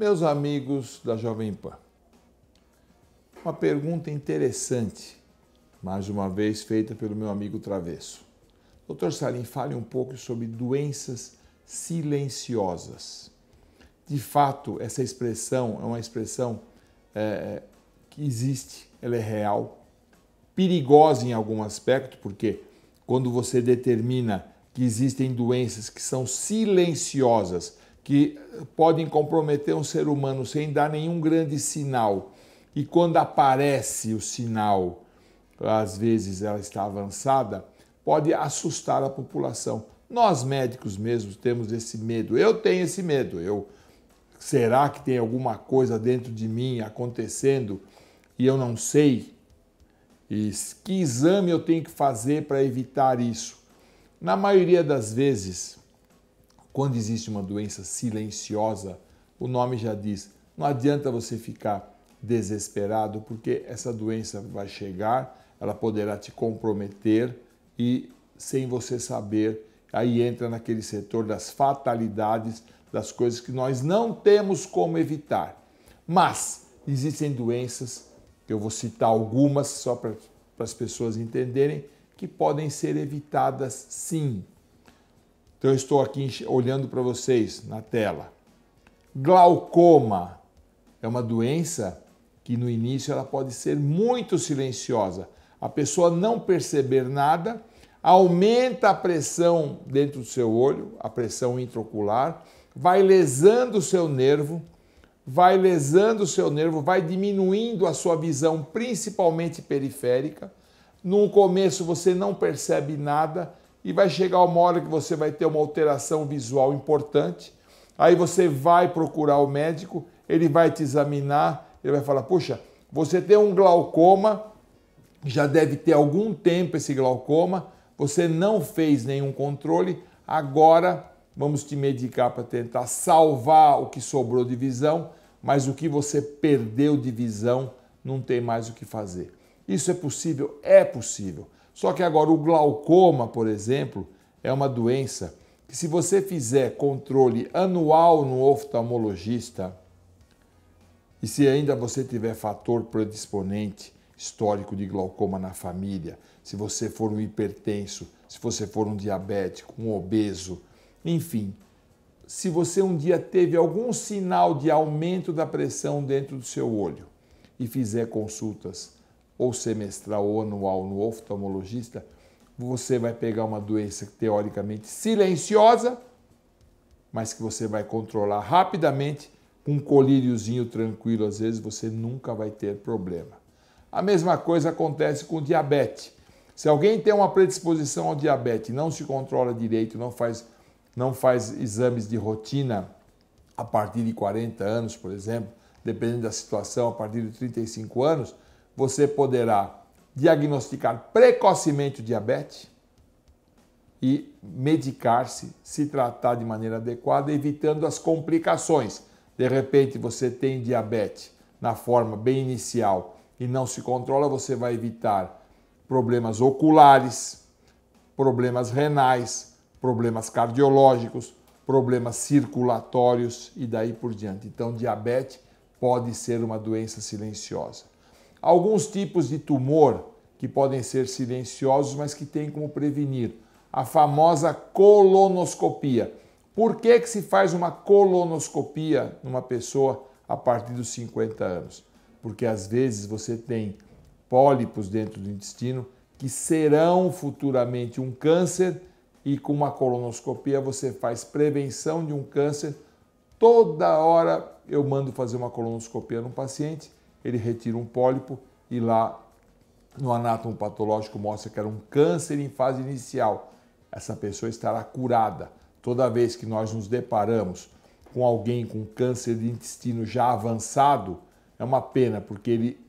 Meus amigos da Jovem Pan, uma pergunta interessante, mais uma vez feita pelo meu amigo Travesso. Doutor Salim, fale um pouco sobre doenças silenciosas. De fato, essa expressão é uma expressão é, é que existe, ela é real, perigosa em algum aspecto, porque quando você determina que existem doenças que são silenciosas, que podem comprometer um ser humano sem dar nenhum grande sinal. E quando aparece o sinal, às vezes ela está avançada, pode assustar a população. Nós médicos mesmos temos esse medo. Eu tenho esse medo. Eu será que tem alguma coisa dentro de mim acontecendo e eu não sei? E que exame eu tenho que fazer para evitar isso? Na maioria das vezes, quando existe uma doença silenciosa, o nome já diz, não adianta você ficar desesperado, porque essa doença vai chegar, ela poderá te comprometer e sem você saber, aí entra naquele setor das fatalidades, das coisas que nós não temos como evitar. Mas existem doenças, eu vou citar algumas só para as pessoas entenderem, que podem ser evitadas sim. Então eu estou aqui olhando para vocês na tela. Glaucoma é uma doença que no início ela pode ser muito silenciosa. A pessoa não perceber nada, aumenta a pressão dentro do seu olho, a pressão intraocular, vai lesando o seu nervo, vai lesando o seu nervo, vai diminuindo a sua visão, principalmente periférica. No começo você não percebe nada, e vai chegar uma hora que você vai ter uma alteração visual importante. Aí você vai procurar o médico, ele vai te examinar, ele vai falar: "Puxa, você tem um glaucoma, já deve ter algum tempo esse glaucoma, você não fez nenhum controle, agora vamos te medicar para tentar salvar o que sobrou de visão, mas o que você perdeu de visão não tem mais o que fazer. Isso é possível? É possível. Só que agora o glaucoma, por exemplo, é uma doença que se você fizer controle anual no oftalmologista e se ainda você tiver fator predisponente histórico de glaucoma na família, se você for um hipertenso, se você for um diabético, um obeso, enfim, se você um dia teve algum sinal de aumento da pressão dentro do seu olho e fizer consultas ou semestral ou anual no oftalmologista, você vai pegar uma doença teoricamente silenciosa, mas que você vai controlar rapidamente, um colíriozinho tranquilo, às vezes você nunca vai ter problema. A mesma coisa acontece com diabetes. Se alguém tem uma predisposição ao diabetes, não se controla direito, não faz, não faz exames de rotina a partir de 40 anos, por exemplo, dependendo da situação, a partir de 35 anos, você poderá diagnosticar precocemente o diabetes e medicar-se, se tratar de maneira adequada, evitando as complicações. De repente você tem diabetes na forma bem inicial e não se controla, você vai evitar problemas oculares, problemas renais, problemas cardiológicos, problemas circulatórios e daí por diante. Então, diabetes pode ser uma doença silenciosa. Alguns tipos de tumor que podem ser silenciosos, mas que tem como prevenir. A famosa colonoscopia. Por que, que se faz uma colonoscopia numa pessoa a partir dos 50 anos? Porque às vezes você tem pólipos dentro do intestino que serão futuramente um câncer e com uma colonoscopia você faz prevenção de um câncer. Toda hora eu mando fazer uma colonoscopia num paciente ele retira um pólipo e lá no anátomo patológico mostra que era um câncer em fase inicial. Essa pessoa estará curada. Toda vez que nós nos deparamos com alguém com câncer de intestino já avançado, é uma pena, porque ele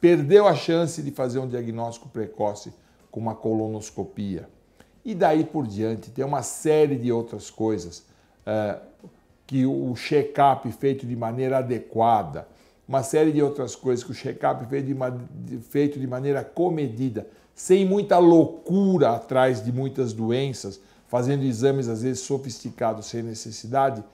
perdeu a chance de fazer um diagnóstico precoce com uma colonoscopia. E daí por diante, tem uma série de outras coisas eh, que o check-up feito de maneira adequada, uma série de outras coisas que o check-up feito de maneira comedida, sem muita loucura atrás de muitas doenças, fazendo exames às vezes sofisticados sem necessidade,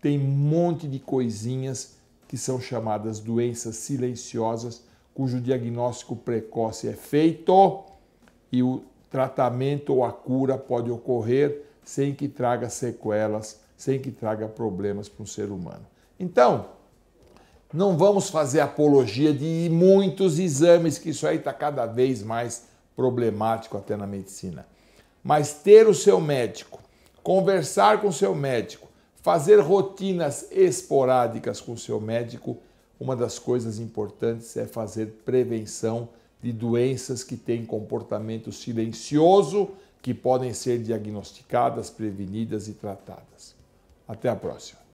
tem um monte de coisinhas que são chamadas doenças silenciosas, cujo diagnóstico precoce é feito e o tratamento ou a cura pode ocorrer sem que traga sequelas, sem que traga problemas para um ser humano. Então, não vamos fazer apologia de muitos exames, que isso aí está cada vez mais problemático até na medicina. Mas ter o seu médico, conversar com o seu médico, fazer rotinas esporádicas com o seu médico, uma das coisas importantes é fazer prevenção de doenças que têm comportamento silencioso, que podem ser diagnosticadas, prevenidas e tratadas. Até a próxima.